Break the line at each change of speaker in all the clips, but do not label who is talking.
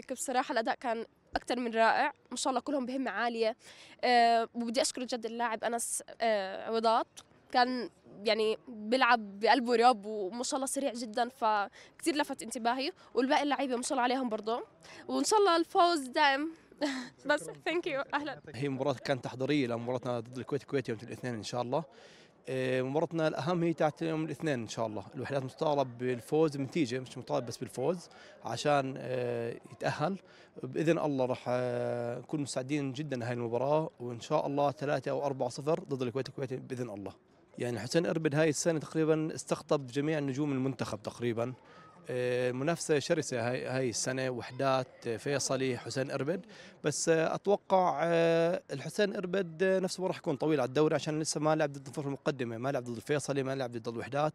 فيك بصراحه الاداء كان اكثر من رائع ما شاء الله كلهم بهمه عاليه أه وبدي اشكر جد اللاعب انس أه عوضات كان يعني بيلعب بقلبه رياض وما شاء الله سريع جدا فكثير لفت انتباهي والباقي اللعيبه ما شاء الله عليهم برضه وان شاء الله الفوز دائم بس ثانك يو اهلا هي مباراه كانت تحضيريه لمباراتنا ضد الكويت الكويت يوم الاثنين ان شاء الله آه، مباراتنا الاهم هي تاعت يوم الاثنين ان شاء الله الوحدات مطالب بالفوز بنتيجه مش مطالب بس بالفوز عشان آه، يتاهل باذن الله راح آه، نكون مستعدين جدا لهي المباراه وان شاء الله 3 او 4 صفر ضد الكويت الكويتي باذن الله يعني حسين اربد هاي السنه تقريبا استقطب جميع نجوم المنتخب تقريبا آه، منافسة شرسة هاي السنة وحدات آه، فيصلي حسين إربد بس آه، أتوقع الحسين إربد نفسه راح يكون طويل على الدوري عشان لسه ما لعب ضد الفرق المقدمة ما لعب ضد الفيصلي ما لعب ضد الوحدات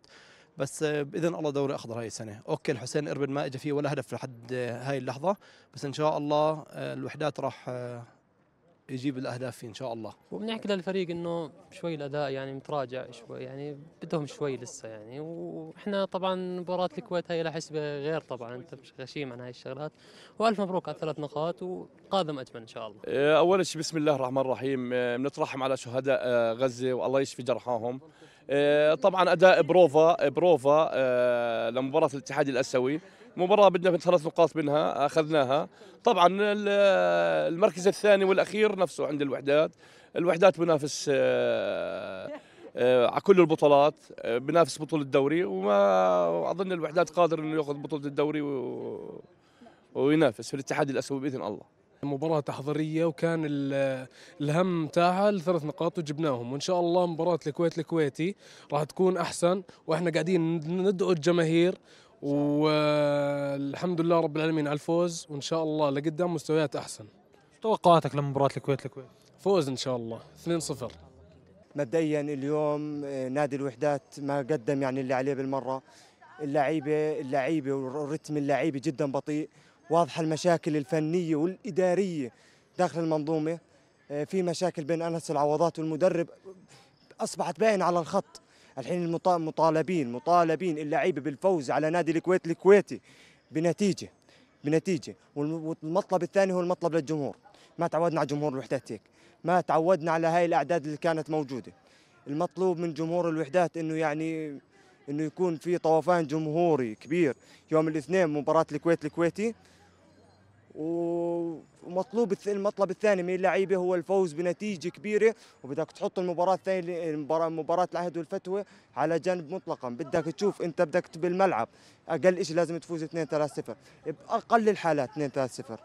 بس باذن الله دوري اخضر هاي السنه اوكي الحسين اربد ما اجى فيه ولا هدف لحد هاي اللحظه بس ان شاء الله الوحدات راح يجيب الاهداف فيه ان شاء الله
وبنحكي للفريق انه شوي الاداء يعني متراجع شوي يعني بدهم شوي لسه يعني واحنا طبعا مباراه الكويت هي لها حسبه غير طبعا انت مش غشيم عن هاي الشغلات والف مبروك على الثلاث نقاط وقادم اجمل ان شاء الله
اول شيء بسم الله الرحمن الرحيم آه، بنترحم على شهداء آه، غزه والله يشفي جرحاهم آه، طبعا اداء بروفا بروفا آه، لمباراه الاتحاد الاسيوي مباراه بدنا ثلاث نقاط منها اخذناها طبعا المركز الثاني والاخير نفسه عند الوحدات الوحدات بنافس آه، على كل البطولات بنافس بطوله الدوري وما اظن الوحدات قادر انه ياخذ بطوله الدوري و... وينافس في
الاتحاد الاسيوي باذن الله مباراة تحضيرية وكان الهم تاعها الثلاث نقاط وجبناهم وإن شاء الله مباراة الكويت الكويتي راح تكون أحسن وإحنا قاعدين ندعو الجماهير والحمد لله رب العالمين على الفوز وإن شاء الله لقدام مستويات أحسن توقعاتك لمباراة الكويت الكويت؟ فوز إن شاء الله 2-0
مبدئيا اليوم آه، نادي الوحدات ما قدم يعني اللي عليه بالمره اللعيبه اللعيبه ورتم اللعيبه جدا بطيء واضحه المشاكل الفنيه والاداريه داخل المنظومه آه، في مشاكل بين انس العوضات والمدرب اصبحت باين على الخط الحين مطالبين مطالبين اللعيبه بالفوز على نادي الكويت الكويتي بنتيجه بنتيجه والمطلب الثاني هو المطلب للجمهور ما تعودنا على جمهور الوحدات هيك ما تعودنا على هاي الاعداد اللي كانت موجوده المطلوب من جمهور الوحدات انه يعني انه يكون في طوفان جمهوري كبير يوم الاثنين مباراه الكويت الكويتي ومطلوب المطلب الثاني من اللعيبه هو الفوز بنتيجه كبيره وبدك تحط المباراه الثانيه المباراه مباراه العهد والفتوى على جنب مطلقا بدك تشوف انت بدك بالملعب اقل شيء لازم تفوز 2 3 0 باقل الحالات 2 3 0